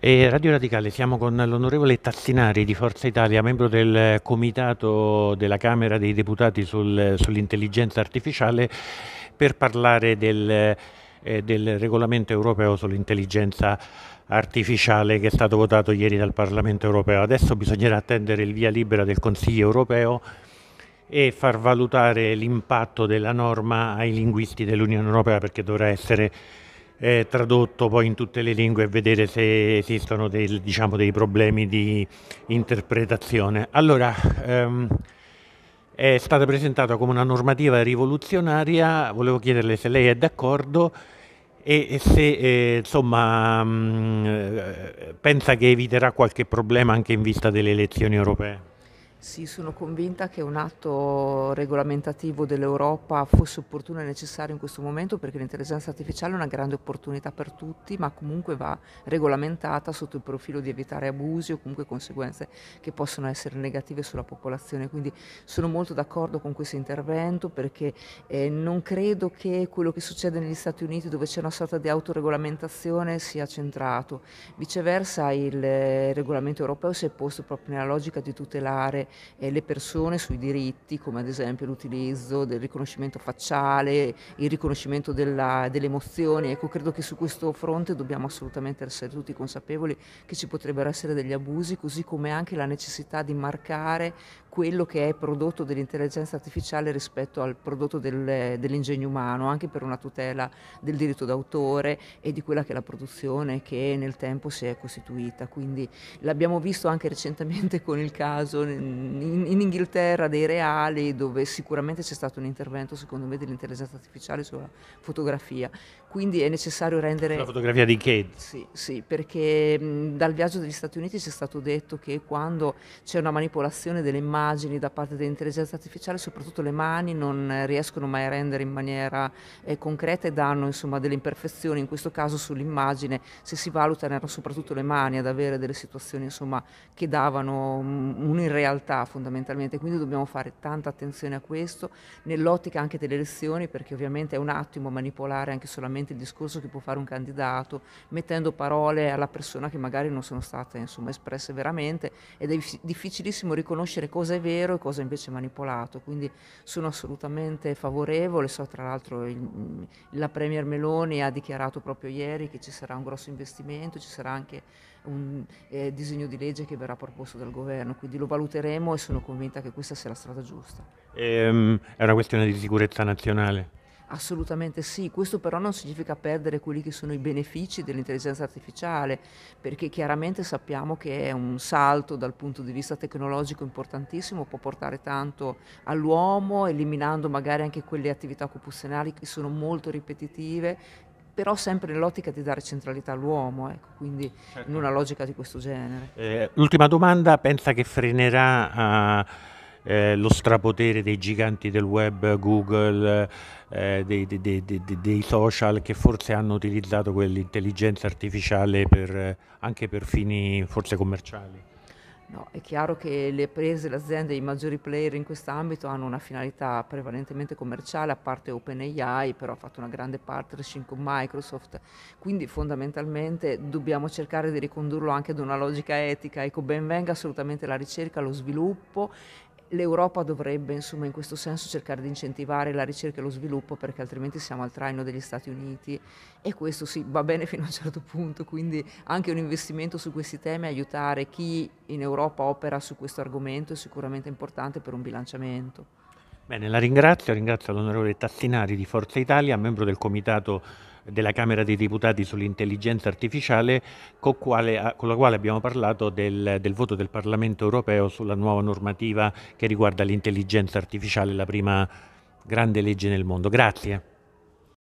E Radio Radicale, siamo con l'onorevole Tassinari di Forza Italia, membro del comitato della Camera dei Deputati sul, sull'intelligenza artificiale, per parlare del, eh, del regolamento europeo sull'intelligenza artificiale artificiale che è stato votato ieri dal Parlamento europeo. Adesso bisognerà attendere il via libera del Consiglio europeo e far valutare l'impatto della norma ai linguisti dell'Unione europea perché dovrà essere eh, tradotto poi in tutte le lingue e vedere se esistono dei, diciamo, dei problemi di interpretazione. Allora, ehm, è stata presentata come una normativa rivoluzionaria, volevo chiederle se lei è d'accordo e se eh, insomma, mh, mm, eh, pensa che eviterà qualche problema anche in vista delle elezioni europee. Sì, sono convinta che un atto regolamentativo dell'Europa fosse opportuno e necessario in questo momento perché l'intelligenza artificiale è una grande opportunità per tutti, ma comunque va regolamentata sotto il profilo di evitare abusi o comunque conseguenze che possono essere negative sulla popolazione. Quindi sono molto d'accordo con questo intervento perché eh, non credo che quello che succede negli Stati Uniti dove c'è una sorta di autoregolamentazione sia centrato. Viceversa il eh, regolamento europeo si è posto proprio nella logica di tutelare eh, le persone sui diritti, come ad esempio l'utilizzo del riconoscimento facciale, il riconoscimento della, delle emozioni. Ecco, credo che su questo fronte dobbiamo assolutamente essere tutti consapevoli che ci potrebbero essere degli abusi, così come anche la necessità di marcare quello che è prodotto dell'intelligenza artificiale rispetto al prodotto del, dell'ingegno umano, anche per una tutela del diritto d'autore e di quella che è la produzione che nel tempo si è costituita. Quindi l'abbiamo visto anche recentemente con il caso in, in Inghilterra dei reali, dove sicuramente c'è stato un intervento, secondo me, dell'intelligenza artificiale sulla fotografia. Quindi è necessario rendere... La fotografia di Cade. Sì, sì perché mh, dal viaggio degli Stati Uniti ci è stato detto che quando c'è una manipolazione delle immagini, immagini da parte dell'intelligenza artificiale, soprattutto le mani, non riescono mai a rendere in maniera eh, concreta e danno insomma, delle imperfezioni, in questo caso sull'immagine, se si valutano erano soprattutto le mani ad avere delle situazioni insomma, che davano un'irrealtà fondamentalmente, quindi dobbiamo fare tanta attenzione a questo, nell'ottica anche delle lezioni, perché ovviamente è un attimo manipolare anche solamente il discorso che può fare un candidato, mettendo parole alla persona che magari non sono state insomma, espresse veramente ed è difficilissimo riconoscere cosa cosa è vero e cosa invece è manipolato, quindi sono assolutamente favorevole, so tra l'altro il, mm, la Premier Meloni ha dichiarato proprio ieri che ci sarà un grosso investimento, ci sarà anche un eh, disegno di legge che verrà proposto dal governo, quindi lo valuteremo e sono convinta che questa sia la strada giusta. Ehm, è una questione di sicurezza nazionale? Assolutamente sì, questo però non significa perdere quelli che sono i benefici dell'intelligenza artificiale, perché chiaramente sappiamo che è un salto dal punto di vista tecnologico importantissimo, può portare tanto all'uomo, eliminando magari anche quelle attività occupazionali che sono molto ripetitive, però sempre nell'ottica di dare centralità all'uomo, ecco, quindi certo. in una logica di questo genere. Eh, l'ultima domanda, pensa che frenerà... Uh eh, lo strapotere dei giganti del web, Google, eh, dei, dei, dei, dei, social che forse hanno utilizzato quell'intelligenza artificiale per, eh, anche per fini forse commerciali. No, è chiaro che le prese, le aziende, i maggiori player in quest'ambito hanno una finalità prevalentemente commerciale, a parte OpenAI, però ha fatto una grande partnership con Microsoft, quindi fondamentalmente dobbiamo cercare di ricondurlo anche ad una logica etica, ecco ben venga assolutamente la ricerca, lo sviluppo l'Europa dovrebbe insomma, in questo senso cercare di incentivare la ricerca e lo sviluppo perché altrimenti siamo al traino degli Stati Uniti e questo sì va bene fino a un certo punto, quindi anche un investimento su questi temi, aiutare chi in Europa opera su questo argomento è sicuramente importante per un bilanciamento. Bene, la ringrazio, ringrazio l'onorevole Tassinari di Forza Italia, membro del comitato della Camera dei Deputati sull'intelligenza artificiale con, quale, con la quale abbiamo parlato del, del, voto del Parlamento europeo sulla nuova normativa che riguarda l'intelligenza artificiale, la prima grande legge nel mondo. Grazie.